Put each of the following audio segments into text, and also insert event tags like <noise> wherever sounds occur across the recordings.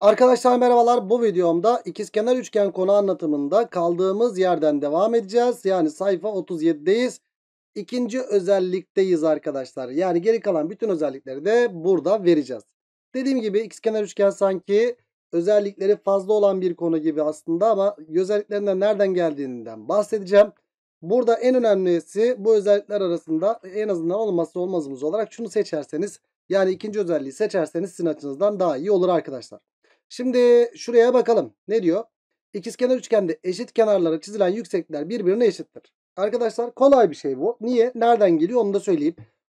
Arkadaşlar merhabalar. Bu videomda ikizkenar üçgen konu anlatımında kaldığımız yerden devam edeceğiz. Yani sayfa 37'deyiz. İkinci özellikteyiz arkadaşlar. Yani geri kalan bütün özellikleri de burada vereceğiz. Dediğim gibi ikizkenar üçgen sanki özellikleri fazla olan bir konu gibi aslında ama özelliklerinden nereden geldiğinden bahsedeceğim. Burada en önemlisi bu özellikler arasında en azından olmazsa olmazımız olarak şunu seçerseniz yani ikinci özelliği seçerseniz sizin açınızdan daha iyi olur arkadaşlar. Şimdi şuraya bakalım. Ne diyor? İkizkenar üçgende eşit kenarlara çizilen yükseklikler birbirine eşittir. Arkadaşlar kolay bir şey bu. Niye? Nereden geliyor onu da söyleyeyim.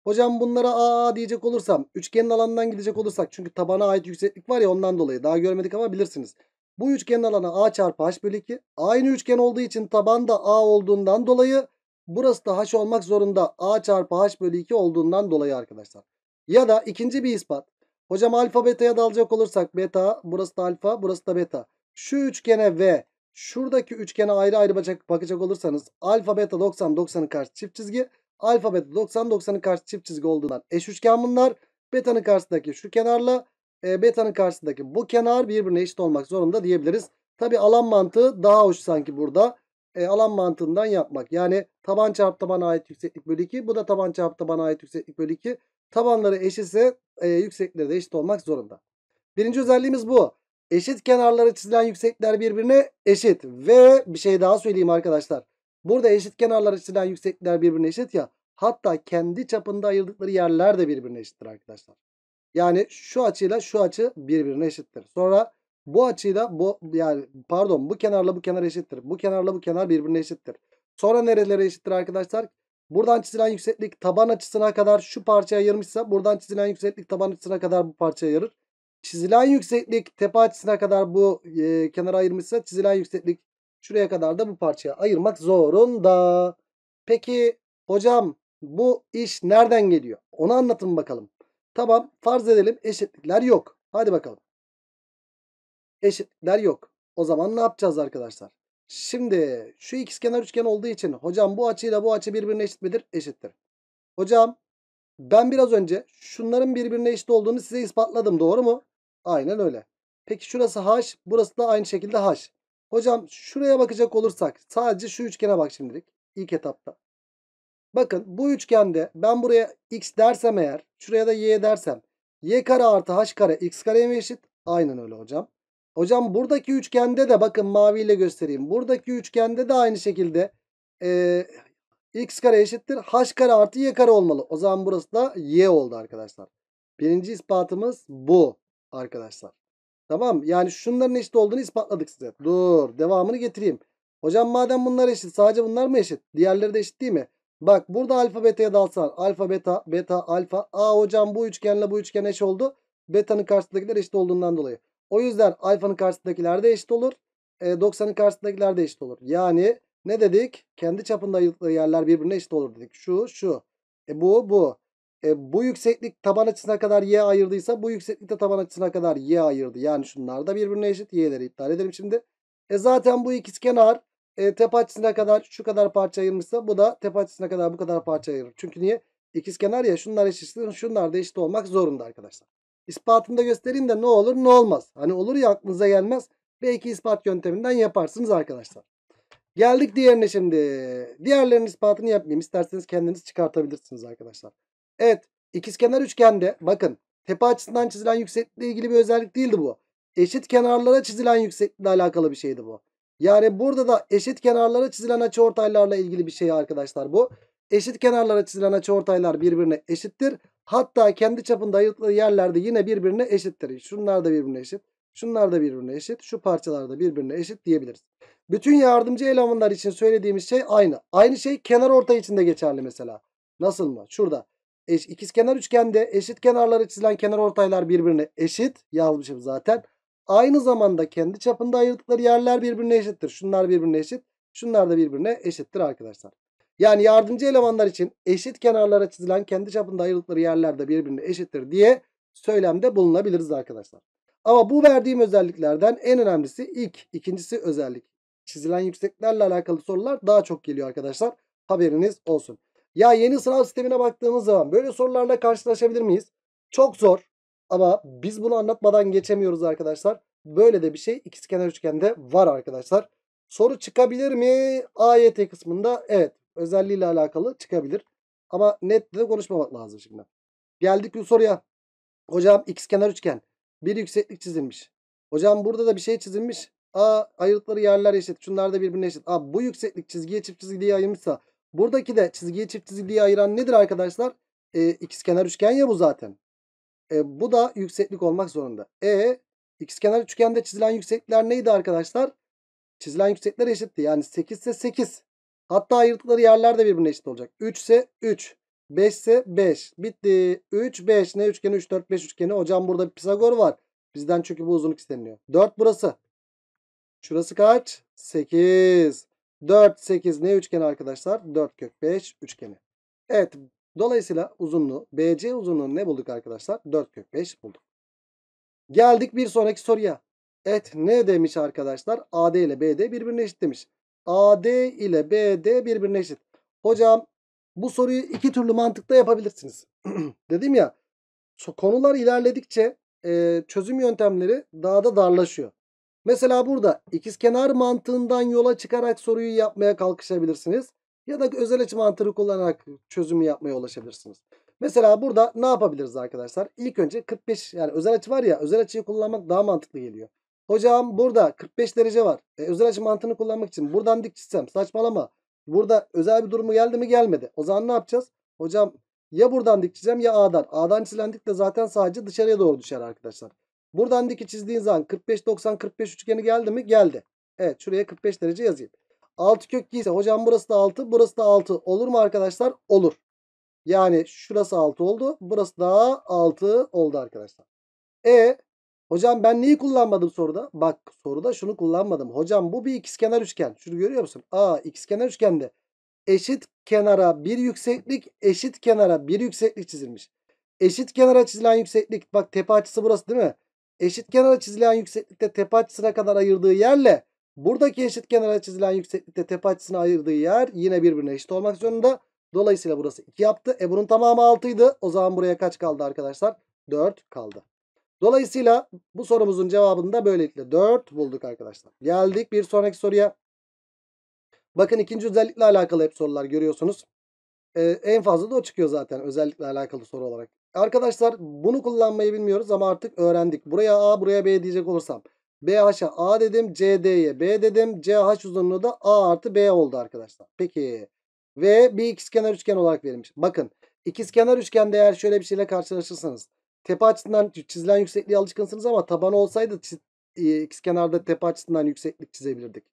Hocam bunlara a diyecek olursam üçgenin alanından gidecek olursak çünkü tabana ait yükseklik var ya ondan dolayı daha görmedik ama bilirsiniz. Bu üçgenin alanı a çarpı h bölü 2 aynı üçgen olduğu için taban da a olduğundan dolayı burası da h olmak zorunda a çarpı h bölü 2 olduğundan dolayı arkadaşlar. Ya da ikinci bir ispat Hocam alfa beta'ya dalacak olursak beta burası da alfa burası da beta. Şu üçgene ve şuradaki üçgene ayrı ayrı bakacak, bakacak olursanız alfa beta 90 90'ın karşı çift çizgi. Alfa beta 90 90'ın karşı çift çizgi olduğundan eş üçgen bunlar. Beta'nın karşısındaki şu kenarla e, beta'nın karşısındaki bu kenar birbirine eşit olmak zorunda diyebiliriz. Tabi alan mantığı daha hoş sanki burada. E, alan mantığından yapmak. Yani taban çarpı tabana ait yükseklik bölü 2. Bu da taban çarpı tabana ait yükseklik bölü 2. Tabanları eşitse e, yüksekleri eşit olmak zorunda. Birinci özelliğimiz bu. Eşit kenarları çizilen yüksekler birbirine eşit. Ve bir şey daha söyleyeyim arkadaşlar. Burada eşit kenarları çizilen yüksekler birbirine eşit ya. Hatta kendi çapında ayırdıkları yerler de birbirine eşittir arkadaşlar. Yani şu açıyla şu açı birbirine eşittir. Sonra bu açıyla bu yani pardon bu kenarla bu kenar eşittir. Bu kenarla bu kenar birbirine eşittir. Sonra nerelere eşittir arkadaşlar? Buradan çizilen yükseklik taban açısına kadar şu parçaya ayırmışsa buradan çizilen yükseklik taban açısına kadar bu parçaya ayırır. Çizilen yükseklik tepe açısına kadar bu e, kenara ayırmışsa çizilen yükseklik şuraya kadar da bu parçaya ayırmak zorunda. Peki hocam bu iş nereden geliyor? Onu anlatın bakalım. Tamam farz edelim eşitlikler yok. Hadi bakalım. Eşitlikler yok. O zaman ne yapacağız arkadaşlar? Şimdi şu ikizkenar üçgen olduğu için hocam bu açıyla bu açı birbirine eşit midir? Eşittir. Hocam ben biraz önce şunların birbirine eşit olduğunu size ispatladım doğru mu? Aynen öyle. Peki şurası h burası da aynı şekilde h. Hocam şuraya bakacak olursak sadece şu üçgene bak şimdilik ilk etapta. Bakın bu üçgende ben buraya x dersem eğer şuraya da y dersem y kare artı h kare x kareye mi eşit? Aynen öyle hocam. Hocam buradaki üçgende de bakın maviyle göstereyim. Buradaki üçgende de aynı şekilde e, x kare eşittir h kare artı y kare olmalı. O zaman burası da y oldu arkadaşlar. Birinci ispatımız bu arkadaşlar. Tamam yani şunların eşit olduğunu ispatladık size. Dur devamını getireyim. Hocam madem bunlar eşit sadece bunlar mı eşit? Diğerleri de eşit değil mi? Bak burada alfa beta'ya dalsan. Alfa beta beta alfa. Aa hocam bu üçgenle bu üçgen eş oldu. Beta'nın karşısındakiler eşit olduğundan dolayı. O yüzden alfanın karşısındakiler de eşit olur. E, 90'ın karşısındakiler de eşit olur. Yani ne dedik? Kendi çapında ayrıldığı yerler birbirine eşit olur dedik. Şu şu. E, bu bu. E, bu yükseklik taban açısına kadar y ayırdıysa bu yükseklik de taban açısına kadar y ayırdı. Yani şunlar da birbirine eşit. Y'leri iptal edelim şimdi. E, zaten bu ikizkenar e, tepe açısına kadar şu kadar parça ayırmışsa bu da tepe açısına kadar bu kadar parça ayırır. Çünkü niye? İkizkenar ya şunlar eşit, şunlar da eşit olmak zorunda arkadaşlar. İspatını da göstereyim de ne olur ne olmaz. Hani olur ya aklınıza gelmez. Belki ispat yönteminden yaparsınız arkadaşlar. Geldik diğerine şimdi. Diğerlerinin ispatını yapmayayım. İsterseniz kendiniz çıkartabilirsiniz arkadaşlar. Evet ikizkenar üçgende bakın tepe açısından çizilen yükseklikle ilgili bir özellik değildi bu. Eşit kenarlara çizilen yükseklikle alakalı bir şeydi bu. Yani burada da eşit kenarlara çizilen açıortaylarla ilgili bir şey arkadaşlar bu. Eşit kenarlara çizilen açıortaylar birbirine eşittir. Hatta kendi çapında ayrıldıkları yerlerde yine birbirine eşittir. Şunlar da birbirine eşit. Şunlar da birbirine eşit. Şu parçalar da birbirine eşit diyebiliriz. Bütün yardımcı elemanlar için söylediğimiz şey aynı. Aynı şey kenar ortay için de geçerli mesela. Nasıl mı? Şurada. Eş, kenar üçgende eşit kenarları çizilen kenar ortaylar birbirine eşit. Yazmışım zaten. Aynı zamanda kendi çapında ayırdıkları yerler birbirine eşittir. Şunlar birbirine eşit. Şunlar da birbirine eşittir arkadaşlar. Yani yardımcı elemanlar için eşit kenarlara çizilen kendi çapında ayrılıkları yerlerde birbirine eşittir diye söylemde bulunabiliriz arkadaşlar. Ama bu verdiğim özelliklerden en önemlisi ilk, ikincisi özellik. Çizilen yükseklerle alakalı sorular daha çok geliyor arkadaşlar. Haberiniz olsun. Ya yeni sınav sistemine baktığımız zaman böyle sorularla karşılaşabilir miyiz? Çok zor ama biz bunu anlatmadan geçemiyoruz arkadaşlar. Böyle de bir şey ikizkenar üçgende var arkadaşlar. Soru çıkabilir mi? AYT kısmında evet özelliğiyle alakalı çıkabilir. Ama net de konuşmamak lazım şimdi. Geldik bir soruya. Hocam x kenar üçgen. Bir yükseklik çizilmiş. Hocam burada da bir şey çizilmiş. A ayırdıkları yerler eşit. Şunlar da birbirine eşit. A bu yükseklik çizgiye çift çizgiye ayırmışsa buradaki de çizgiye çift çizgiye ayıran nedir arkadaşlar? E, x kenar üçgen ya bu zaten. E, bu da yükseklik olmak zorunda. E x kenar üçgende çizilen yükseklikler neydi arkadaşlar? Çizilen yüksekler eşitti. Yani 8 ise 8. Hatta ayırdıkları yerler de birbirine eşit olacak. 3 ise 3. 5 ise 5. Bitti. 3, 5. Ne üçgeni? 3, 4, 5 üçgeni. Hocam burada bir Pisagor var. Bizden çünkü bu uzunluk isteniyor. 4 burası. Şurası kaç? 8. 4, 8 ne üçgeni arkadaşlar? 4 kök 5 üçgeni. Evet. Dolayısıyla uzunluğu, BC uzunluğunu ne bulduk arkadaşlar? 4 kök 5 bulduk. Geldik bir sonraki soruya. Evet ne demiş arkadaşlar? AD ile BD birbirine eşit demiş. AD ile BD birbirine eşit. Hocam bu soruyu iki türlü mantıkta yapabilirsiniz. <clears throat> Dedim ya konular ilerledikçe e, çözüm yöntemleri daha da darlaşıyor. Mesela burada ikizkenar mantığından yola çıkarak soruyu yapmaya kalkışabilirsiniz. Ya da özel açı mantığı kullanarak çözümü yapmaya ulaşabilirsiniz. Mesela burada ne yapabiliriz arkadaşlar? İlk önce 45 yani özel açı var ya özel açıyı kullanmak daha mantıklı geliyor. Hocam burada 45 derece var. E, özel açı mantığını kullanmak için buradan dik çizsem saçmalama. Burada özel bir durumu geldi mi gelmedi. O zaman ne yapacağız? Hocam ya buradan dik çizeceğim ya A'dan. A'dan çizilen de zaten sadece dışarıya doğru düşer arkadaşlar. Buradan dik çizdiğin zaman 45-90-45 üçgeni geldi mi? Geldi. Evet şuraya 45 derece yazayım. 6 kök ise hocam burası da 6 burası da 6 olur mu arkadaşlar? Olur. Yani şurası 6 oldu. Burası da 6 oldu arkadaşlar. E Hocam ben neyi kullanmadım soruda? Bak soruda şunu kullanmadım. Hocam bu bir ikizkenar üçgen. Şunu görüyor musun? A ikizkenar üçgende eşit kenara bir yükseklik, eşit kenara bir yükseklik çizilmiş. Eşit kenara çizilen yükseklik bak tepe açısı burası değil mi? Eşit kenara çizilen yükseklikte tepe açısına kadar ayırdığı yerle buradaki eşit kenara çizilen yükseklikte tepe açısına ayırdığı yer yine birbirine eşit olmak zorunda. Dolayısıyla burası 2 yaptı. E bunun tamamı 6 idi. O zaman buraya kaç kaldı arkadaşlar? 4 kaldı. Dolayısıyla bu sorumuzun cevabını da böylelikle 4 bulduk arkadaşlar. Geldik bir sonraki soruya. Bakın ikinci özellikle alakalı hep sorular görüyorsunuz. Ee, en fazla da o çıkıyor zaten özellikle alakalı soru olarak. Arkadaşlar bunu kullanmayı bilmiyoruz ama artık öğrendik. Buraya A buraya B diyecek olursam. BH'a A dedim CD'ye B dedim. CH uzunluğu da A artı B oldu arkadaşlar. Peki ve bir ikizkenar üçgen olarak verilmiş. Bakın ikizkenar üçgende eğer şöyle bir şeyle karşılaşırsanız tepe açısından çizilen yüksekliğe alışkınsınız ama tabanı olsaydı x e, kenarda tepe açısından yükseklik çizebilirdik.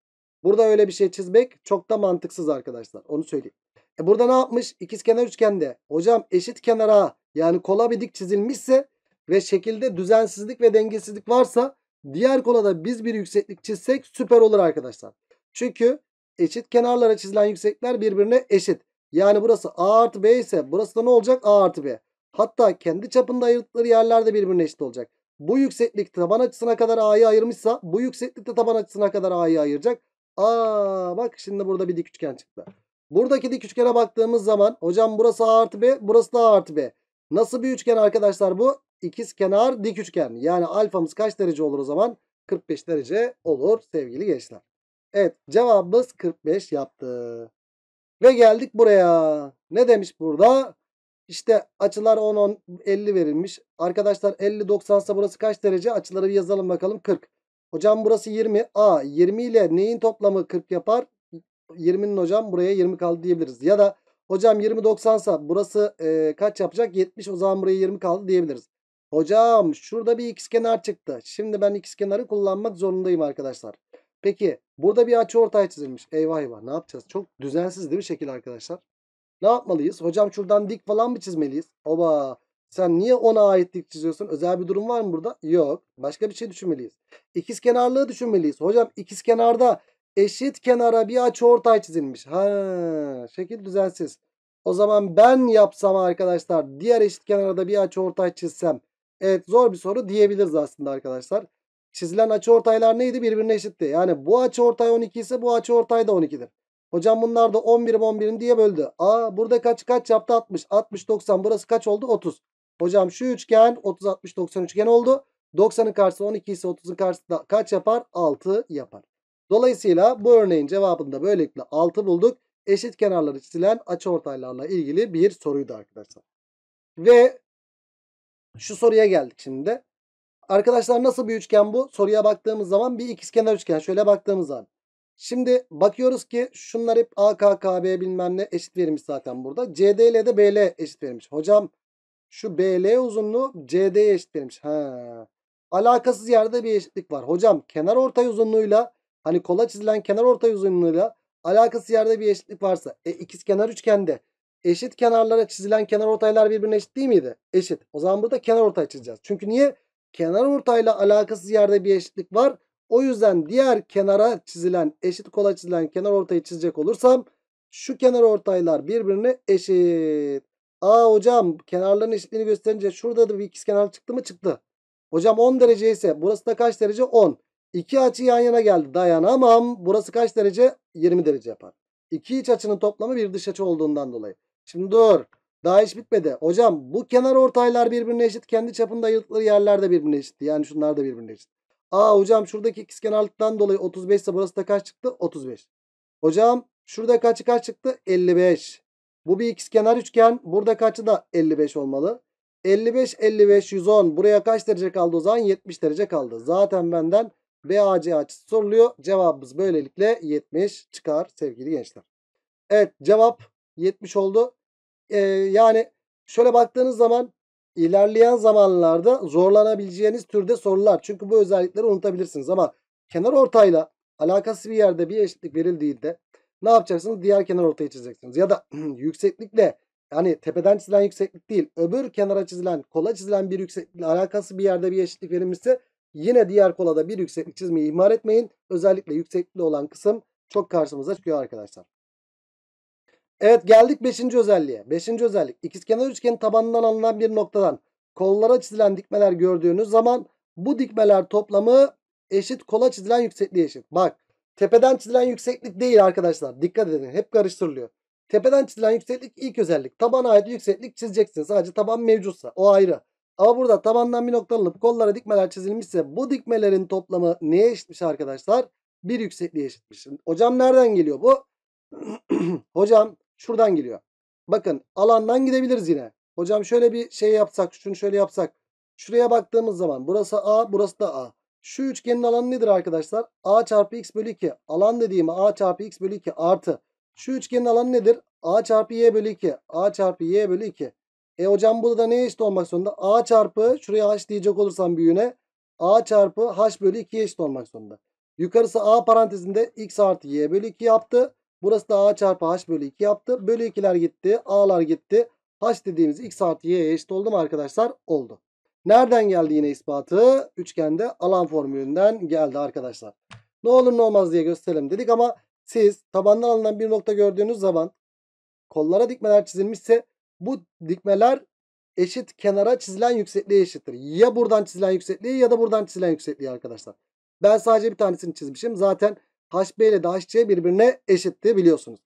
Burada öyle bir şey çizmek çok da mantıksız arkadaşlar. Onu söyleyeyim. E burada ne yapmış? İkizkenar üçgende. Hocam eşit kenara yani kola bir dik çizilmişse ve şekilde düzensizlik ve dengesizlik varsa diğer kola da biz bir yükseklik çizsek süper olur arkadaşlar. Çünkü eşit kenarlara çizilen yüksekler birbirine eşit. Yani burası A artı B ise burası da ne olacak? A artı B. Hatta kendi çapında ayırdıkları yerlerde de birbirine eşit olacak. Bu yükseklik taban açısına kadar A'yı ayırmışsa bu yükseklik de taban açısına kadar A'yı ayıracak. Aa bak şimdi burada bir dik üçgen çıktı. Buradaki dik üçgene baktığımız zaman hocam burası A artı B burası da A artı B. Nasıl bir üçgen arkadaşlar bu? İkiz kenar dik üçgen. Yani alfamız kaç derece olur o zaman? 45 derece olur sevgili gençler. Evet cevabımız 45 yaptı. Ve geldik buraya. Ne demiş burada? İşte açılar 10 10 50 verilmiş. Arkadaşlar 50 90 ise burası kaç derece? Açıları bir yazalım bakalım 40. Hocam burası 20. A 20 ile neyin toplamı 40 yapar? 20'nin hocam buraya 20 kaldı diyebiliriz. Ya da hocam 20 90 ise burası e, kaç yapacak? 70 o zaman buraya 20 kaldı diyebiliriz. Hocam şurada bir kenar çıktı. Şimdi ben kenarı kullanmak zorundayım arkadaşlar. Peki burada bir açı ortaya çizilmiş. Eyvah eyvah ne yapacağız? Çok düzensiz değil mi şekil arkadaşlar? Ne yapmalıyız? Hocam şuradan dik falan mı çizmeliyiz? Oba sen niye ona ait dik çiziyorsun? Özel bir durum var mı burada? Yok. Başka bir şey düşünmeliyiz. İkiz kenarlığı düşünmeliyiz. Hocam ikiz kenarda eşit kenara bir açı ortay çizilmiş. Ha, şekil düzensiz. O zaman ben yapsam arkadaşlar diğer eşit kenarda bir açı ortay çizsem. Evet zor bir soru diyebiliriz aslında arkadaşlar. Çizilen açı ortaylar neydi? Birbirine eşitti. Yani bu açı ortay 12 ise bu açı ortay da 12'dir. Hocam bunlar da 11'im 11'in diye böldü. Aa burada kaç kaç yaptı 60. 60 90 burası kaç oldu 30. Hocam şu üçgen 30 60 90 üçgen oldu. 90'ın karşısı 12 ise 30'un karşısı kaç yapar? 6 yapar. Dolayısıyla bu örneğin cevabında böylelikle 6 bulduk. Eşit kenarları çizilen açıortaylarla ilgili bir soruydu arkadaşlar. Ve şu soruya geldik şimdi de. Arkadaşlar nasıl bir üçgen bu? Soruya baktığımız zaman bir ikizkenar üçgen. Şöyle baktığımız zaman Şimdi bakıyoruz ki şunlar hep AKKB bilmem ne eşit verilmiş zaten burada. CD ile de BL eşit verilmiş. Hocam şu BL uzunluğu C, eşit verilmiş. Ha. Alakasız yerde bir eşitlik var. Hocam kenar ortay uzunluğuyla hani kola çizilen kenar ortay uzunluğuyla alakasız yerde bir eşitlik varsa e, ikiz kenar üçgende eşit kenarlara çizilen kenar ortaylar birbirine eşit değil miydi? Eşit. O zaman burada kenar ortay çizeceğiz. Çünkü niye? Kenar ortayla alakasız yerde bir eşitlik var. O yüzden diğer kenara çizilen eşit kola çizilen kenar ortayı çizecek olursam şu kenar ortaylar birbirine eşit. Aa hocam kenarların eşitliğini gösterince şurada da bir ikiz kenar çıktı mı çıktı. Hocam 10 derece ise burası da kaç derece? 10. İki açı yan yana geldi dayanamam. Burası kaç derece? 20 derece yapar. İki iç açının toplamı bir dış açı olduğundan dolayı. Şimdi dur. Daha iş bitmedi. Hocam bu kenar ortaylar birbirine eşit. Kendi çapında ayırdıkları yerler de birbirine eşit. Yani şunlar da birbirine eşit. Aa hocam şuradaki ikizkenarlıktan dolayı 35 ise burası da kaç çıktı? 35. Hocam şurada kaçı kaç çıktı? 55. Bu bir ikizkenar üçgen. Burada kaçı da 55 olmalı. 55 55 110 buraya kaç derece kaldı o zaman 70 derece kaldı. Zaten benden BAC açısı soruluyor. Cevabımız böylelikle 70 çıkar sevgili gençler. Evet cevap 70 oldu. Ee, yani şöyle baktığınız zaman ilerleyen zamanlarda zorlanabileceğiniz türde sorular. Çünkü bu özellikleri unutabilirsiniz ama kenar ortayla alakası bir yerde bir eşitlik verildiğinde ne yapacaksınız? Diğer kenar ortayı çizeceksiniz. Ya da <clears throat> yükseklikle yani tepeden çizilen yükseklik değil öbür kenara çizilen kola çizilen bir yükseklikle alakası bir yerde bir eşitlik verilmişse yine diğer kolada bir yükseklik çizmeyi ihmal etmeyin. Özellikle yükseklikli olan kısım çok karşımıza çıkıyor arkadaşlar. Evet geldik 5. özelliğe. 5. özellik ikizkenar üçgenin tabanından alınan bir noktadan kollara çizilen dikmeler gördüğünüz zaman bu dikmeler toplamı eşit kola çizilen yüksekliğe eşit. Bak tepeden çizilen yükseklik değil arkadaşlar. Dikkat edin hep karıştırılıyor. Tepeden çizilen yükseklik ilk özellik. Tabana ait yükseklik çizeceksin. Sadece taban mevcutsa o ayrı. Ama burada tabandan bir nokta alınıp kollara dikmeler çizilmişse bu dikmelerin toplamı neye eşitmiş arkadaşlar? Bir yüksekliğe eşitmiş. Hocam nereden geliyor bu? <clears throat> Hocam Şuradan giriyor. Bakın alandan gidebiliriz yine. Hocam şöyle bir şey yapsak. Şunu şöyle yapsak. Şuraya baktığımız zaman burası A burası da A. Şu üçgenin alanı nedir arkadaşlar? A çarpı x bölü 2. Alan dediğimi A çarpı x bölü 2 artı. Şu üçgenin alanı nedir? A çarpı y bölü 2. A çarpı y bölü 2. E hocam burada da neye eşit olmak zorunda? A çarpı şuraya h diyecek olursam büyüğüne. A çarpı h bölü 2'ye eşit olmak zorunda. Yukarısı A parantezinde x artı y bölü 2 yaptı. Burası da a çarpı h bölü 2 yaptı. Bölü 2'ler gitti. A'lar gitti. H dediğimiz x artı y'ye eşit oldu mu arkadaşlar? Oldu. Nereden geldi yine ispatı? Üçgende alan formülünden geldi arkadaşlar. Ne olur ne olmaz diye gösterelim dedik ama siz tabandan alınan bir nokta gördüğünüz zaman kollara dikmeler çizilmişse bu dikmeler eşit kenara çizilen yüksekliğe eşittir. Ya buradan çizilen yüksekliği ya da buradan çizilen yüksekliği arkadaşlar. Ben sadece bir tanesini çizmişim. Zaten HB ile de HC birbirine eşitti biliyorsunuz.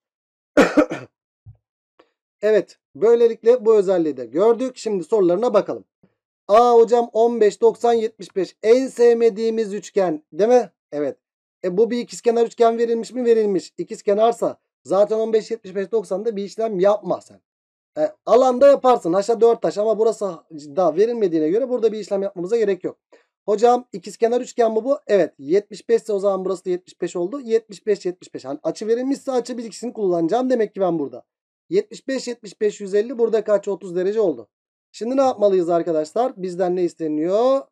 <coughs> evet böylelikle bu özelliği de gördük. Şimdi sorularına bakalım. A hocam 15, 90, 75 en sevmediğimiz üçgen değil mi? Evet. E bu bir ikizkenar üçgen verilmiş mi? Verilmiş. İkizkenarsa zaten 15, 75, 90'da bir işlem yapma sen. E, alanda yaparsın. Aşağı 4 taş ama burası daha verilmediğine göre burada bir işlem yapmamıza gerek yok. Hocam ikizkenar üçgen mi bu? Evet. 75 ise o zaman burası da 75 oldu. 75 75. Hani açı verilmişse açı bir ikisini kullanacağım demek ki ben burada. 75 75 150 burada kaç 30 derece oldu. Şimdi ne yapmalıyız arkadaşlar? Bizden ne isteniyor?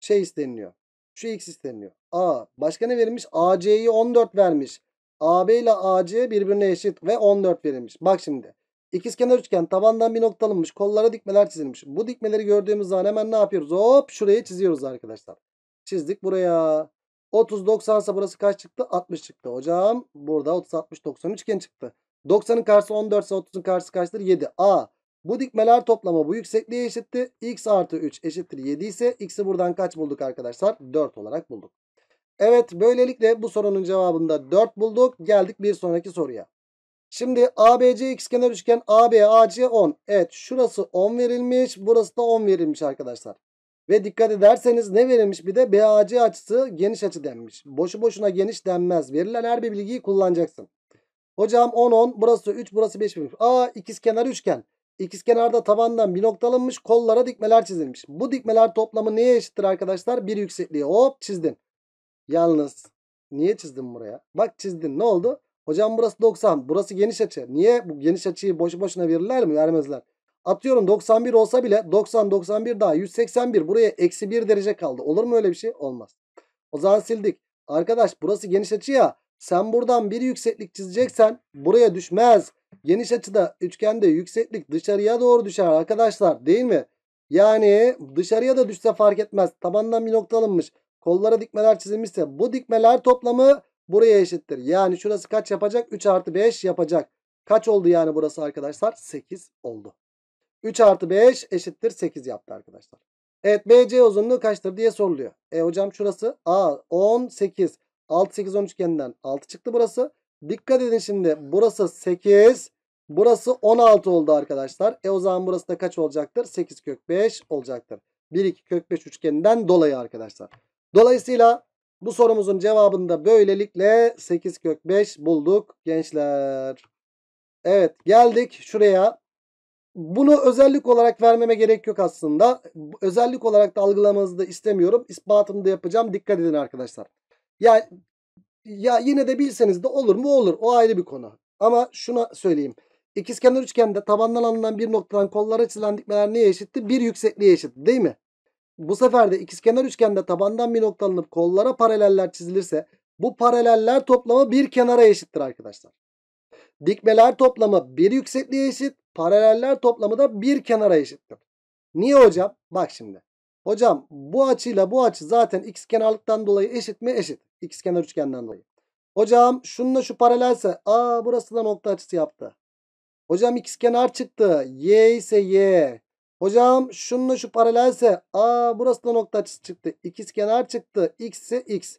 Şey isteniyor. Şu x isteniyor. A. Başka ne verilmiş? AC'yi 14 vermiş. AB ile AC birbirine eşit ve 14 verilmiş. Bak şimdi. İkizkenar üçgen tabandan bir nokta alınmış. Kollara dikmeler çizilmiş. Bu dikmeleri gördüğümüz zaman hemen ne yapıyoruz? Hop şuraya çiziyoruz arkadaşlar. Çizdik buraya. 30 90 ise burası kaç çıktı? 60 çıktı. Hocam burada 30 60 90 üçgen çıktı. 90'ın karşısı 14 ise 30'un karşısı kaçtır? 7. A. Bu dikmeler toplama, bu yüksekliğe eşitti. X artı 3 eşittir 7 ise x'i buradan kaç bulduk arkadaşlar? 4 olarak bulduk. Evet böylelikle bu sorunun cevabında 4 bulduk. Geldik bir sonraki soruya. Şimdi ABC ikizkenar üçgen AB AC 10. Evet şurası 10 verilmiş. Burası da 10 verilmiş arkadaşlar. Ve dikkat ederseniz ne verilmiş bir de BAC açısı geniş açı denmiş. Boşu boşuna geniş denmez. Verilen her bir bilgiyi kullanacaksın. Hocam 10 10 burası 3 burası 5 verilmiş. A ikizkenar üçgen. İkizkenarda tavandan bir nokta alınmış kollara dikmeler çizilmiş. Bu dikmeler toplamı neye eşittir arkadaşlar? Bir yüksekliğe hop çizdin. Yalnız niye çizdin buraya? Bak çizdin ne oldu? Hocam burası 90. Burası geniş açı. Niye bu geniş açıyı boş boşuna verirler mi? Vermezler. Atıyorum 91 olsa bile 90 91 daha 181 buraya eksi 1 derece kaldı. Olur mu öyle bir şey? Olmaz. O zaman sildik. Arkadaş burası geniş açı ya. Sen buradan bir yükseklik çizeceksen buraya düşmez. Geniş açıda üçgende yükseklik dışarıya doğru düşer arkadaşlar değil mi? Yani dışarıya da düşse fark etmez. Tabandan bir nokta alınmış. Kollara dikmeler çizilmişse bu dikmeler toplamı buraya eşittir. Yani şurası kaç yapacak? 3 artı 5 yapacak. Kaç oldu yani burası arkadaşlar? 8 oldu. 3 artı 5 eşittir 8 yaptı arkadaşlar. Evet BC uzunluğu kaçtır diye soruluyor. E hocam şurası A 18. 6 8 13 üçgeninden 6 çıktı burası. Dikkat edin şimdi burası 8. Burası 16 oldu arkadaşlar. E o zaman burası da kaç olacaktır? 8 kök 5 olacaktır. 1 2 kök 5 üçgeninden dolayı arkadaşlar. Dolayısıyla bu sorumuzun cevabını da böylelikle 8 kök 5 bulduk gençler. Evet geldik şuraya. Bunu özellik olarak vermeme gerek yok aslında. Özellik olarak da algılamanızı da istemiyorum. İspatını da yapacağım. Dikkat edin arkadaşlar. Ya, ya yine de bilseniz de olur mu olur. O ayrı bir konu. Ama şuna söyleyeyim. İkizkenar üçgende tabandan alınan bir noktadan kollara çizilen dikmeler neye eşitti? Bir yüksekliğe eşit değil mi? bu sefer de ikizkenar üçgende tabandan bir nokta alınıp kollara paraleller çizilirse bu paraleller toplamı bir kenara eşittir arkadaşlar. Dikmeler toplamı bir yüksekliğe eşit. Paraleller toplamı da bir kenara eşittir. Niye hocam? Bak şimdi. Hocam bu açıyla bu açı zaten ikizkenarlıktan dolayı eşit mi? Eşit. X üçgenden dolayı. Hocam şununla şu paralelse. a burası da nokta açısı yaptı. Hocam x kenar çıktı. Y ise y. Hocam şununla şu paralelse. Aa burası da nokta açısı çıktı. İkiz kenar çıktı. X ise X.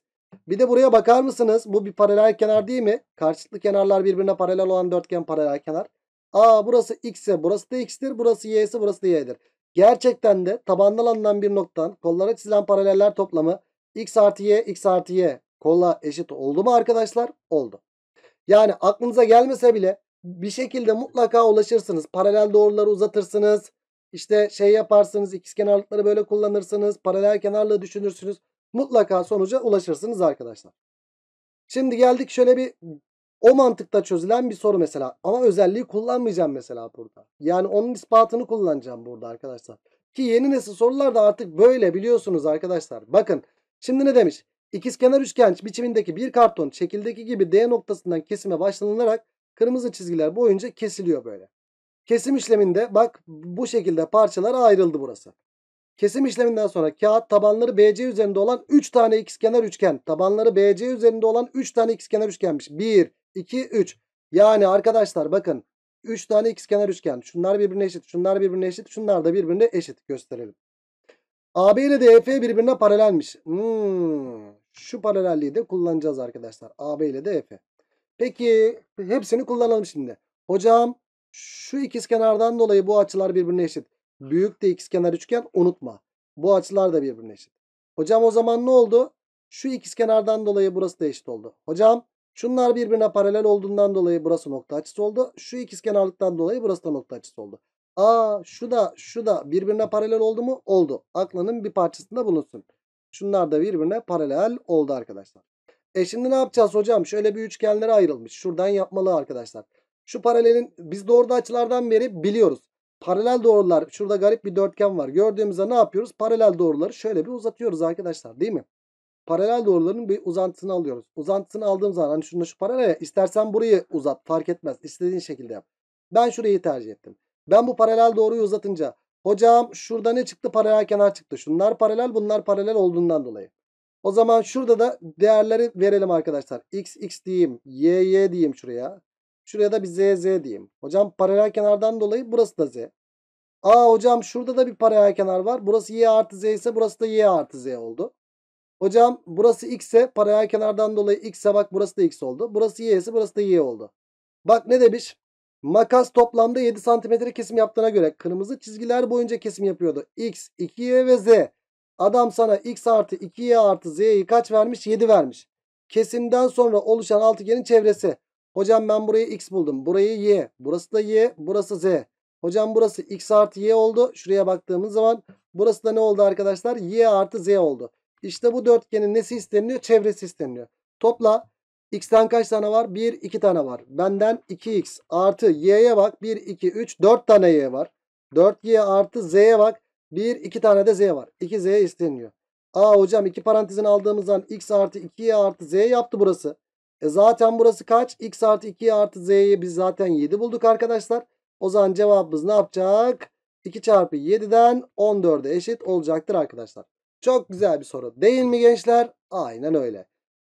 Bir de buraya bakar mısınız? Bu bir paralel kenar değil mi? Karşılıklı kenarlar birbirine paralel olan dörtgen paralel kenar. Aa burası X ise burası da X'tir. Burası Y ise burası da Y'dir. Gerçekten de tabandan alınan bir noktan kollara çizilen paraleller toplamı X artı Y X artı Y kolla eşit oldu mu arkadaşlar? Oldu. Yani aklınıza gelmese bile bir şekilde mutlaka ulaşırsınız. Paralel doğruları uzatırsınız. İşte şey yaparsınız ikiz kenarlıkları böyle kullanırsınız. Paralel kenarlığı düşünürsünüz. Mutlaka sonuca ulaşırsınız arkadaşlar. Şimdi geldik şöyle bir o mantıkta çözülen bir soru mesela. Ama özelliği kullanmayacağım mesela burada. Yani onun ispatını kullanacağım burada arkadaşlar. Ki yeni nesil sorularda artık böyle biliyorsunuz arkadaşlar. Bakın şimdi ne demiş? İkizkenar üçgen biçimindeki bir karton şekildeki gibi D noktasından kesime başlanılarak kırmızı çizgiler boyunca kesiliyor böyle. Kesim işleminde bak bu şekilde parçalar ayrıldı burası. Kesim işleminden sonra kağıt tabanları BC üzerinde olan 3 tane kenar üçgen. Tabanları BC üzerinde olan 3 tane kenar üçgenmiş. 1, 2, 3. Yani arkadaşlar bakın 3 tane kenar üçgen. Şunlar birbirine eşit, şunlar birbirine eşit, şunlar da birbirine eşit gösterelim. AB ile DF birbirine paralelmiş. Hmm. Şu paralelliği de kullanacağız arkadaşlar. AB ile DF. Peki hepsini kullanalım şimdi. Hocam şu ikizkenardan dolayı bu açılar birbirine eşit. Büyük de ikizkenar üçgen unutma. Bu açılar da birbirine eşit. Hocam o zaman ne oldu? Şu ikizkenardan dolayı burası da eşit oldu. Hocam şunlar birbirine paralel olduğundan dolayı burası nokta açısı oldu. Şu ikizkenarlıktan dolayı burası da nokta açısı oldu. Aa şu da şu da birbirine paralel oldu mu? Oldu. Aklının bir parçasında bulunsun. Şunlar da birbirine paralel oldu arkadaşlar. E şimdi ne yapacağız hocam? Şöyle bir üçgenlere ayrılmış. Şuradan yapmalı arkadaşlar. Şu paralelin biz doğruda açılardan beri biliyoruz. Paralel doğrular şurada garip bir dörtgen var. Gördüğümüzde ne yapıyoruz? Paralel doğruları şöyle bir uzatıyoruz arkadaşlar değil mi? Paralel doğruların bir uzantısını alıyoruz. Uzantısını aldığım zaman hani şunda şu paralel ya istersen burayı uzat fark etmez. İstediğin şekilde yap. Ben şurayı tercih ettim. Ben bu paralel doğruyu uzatınca hocam şurada ne çıktı? Paralel kenar çıktı. Şunlar paralel bunlar paralel olduğundan dolayı. O zaman şurada da değerleri verelim arkadaşlar. X, X diyeyim. Y, Y diyeyim şuraya. Şuraya da bir ZZ diyeyim. Hocam paralel kenardan dolayı burası da Z. Aa hocam şurada da bir paralel kenar var. Burası Y artı Z ise burası da Y artı Z oldu. Hocam burası X ise paralel kenardan dolayı X'e bak burası da X oldu. Burası Y ise burası da Y oldu. Bak ne demiş? Makas toplamda 7 santimetre kesim yaptığına göre kırmızı çizgiler boyunca kesim yapıyordu. X, 2Y ve Z. Adam sana X artı 2Y artı Z'yi kaç vermiş? 7 vermiş. Kesimden sonra oluşan altıgenin çevresi. Hocam ben burayı x buldum. Burayı y. Burası da y. Burası z. Hocam burası x artı y oldu. Şuraya baktığımız zaman burası da ne oldu arkadaşlar? y artı z oldu. İşte bu dörtgenin nesi isteniyor? Çevresi isteniyor. Topla. X'ten kaç tane var? 1, 2 tane var. Benden 2x artı y'ye bak. 1, 2, 3, 4 tane y var. 4y artı z'ye bak. 1, 2 tane de z var. 2z isteniyor. Aa hocam iki parantezin aldığımız zaman x artı 2y artı z yaptı burası. E zaten burası kaç? X artı 2 artı Z'yi biz zaten 7 bulduk arkadaşlar. O zaman cevabımız ne yapacak? 2 çarpı 7'den 14'e eşit olacaktır arkadaşlar. Çok güzel bir soru değil mi gençler? Aynen öyle.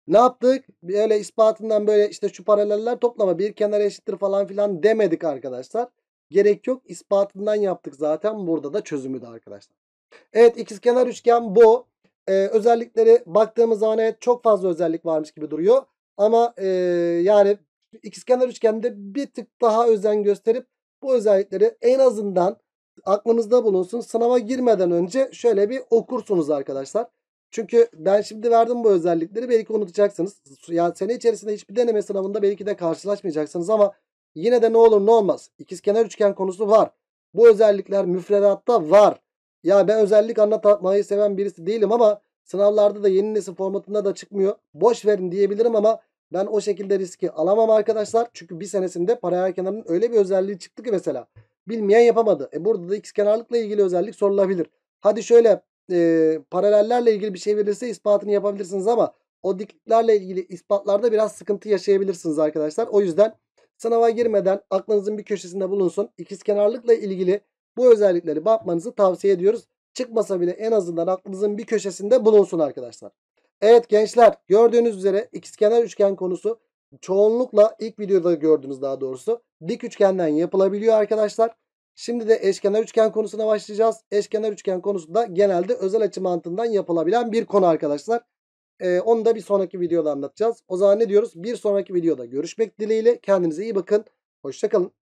Ne yaptık? Böyle ispatından böyle işte şu paraleller toplama bir kenara eşittir falan filan demedik arkadaşlar. Gerek yok. ispatından yaptık zaten. Burada da çözümü de arkadaşlar. Evet ikizkenar üçgen bu. Ee, özellikleri baktığımız zaman evet çok fazla özellik varmış gibi duruyor. Ama e, yani ikizkenar üçgende bir tık daha özen gösterip bu özellikleri en azından aklınızda bulunsun. Sınava girmeden önce şöyle bir okursunuz arkadaşlar. Çünkü ben şimdi verdim bu özellikleri belki unutacaksınız. Yani sene içerisinde hiçbir deneme sınavında belki de karşılaşmayacaksınız ama yine de ne olur ne olmaz. İkizkenar üçgen konusu var. Bu özellikler müfredatta var. Ya ben özellik anlatmayı seven birisi değilim ama Sınavlarda da yeni nesil formatında da çıkmıyor. Boş verin diyebilirim ama ben o şekilde riski alamam arkadaşlar. Çünkü bir senesinde paralel kenarının öyle bir özelliği çıktı ki mesela. Bilmeyen yapamadı. E burada da x kenarlıkla ilgili özellik sorulabilir. Hadi şöyle e, paralellerle ilgili bir şey verirse ispatını yapabilirsiniz ama o dikliklerle ilgili ispatlarda biraz sıkıntı yaşayabilirsiniz arkadaşlar. O yüzden sınava girmeden aklınızın bir köşesinde bulunsun. kenarlıkla ilgili bu özellikleri bakmanızı tavsiye ediyoruz çıkmasa bile en azından aklınızın bir köşesinde bulunsun arkadaşlar. Evet gençler gördüğünüz üzere ikizkenar üçgen konusu çoğunlukla ilk videoda gördüğünüz daha doğrusu dik üçgenden yapılabiliyor arkadaşlar. Şimdi de eşkenar üçgen konusuna başlayacağız. Eşkenar üçgen konusu da genelde özel açı mantığından yapılabilen bir konu arkadaşlar. Ee, onu da bir sonraki videoda anlatacağız. O zaman ne diyoruz? Bir sonraki videoda görüşmek dileğiyle. Kendinize iyi bakın. Hoşçakalın.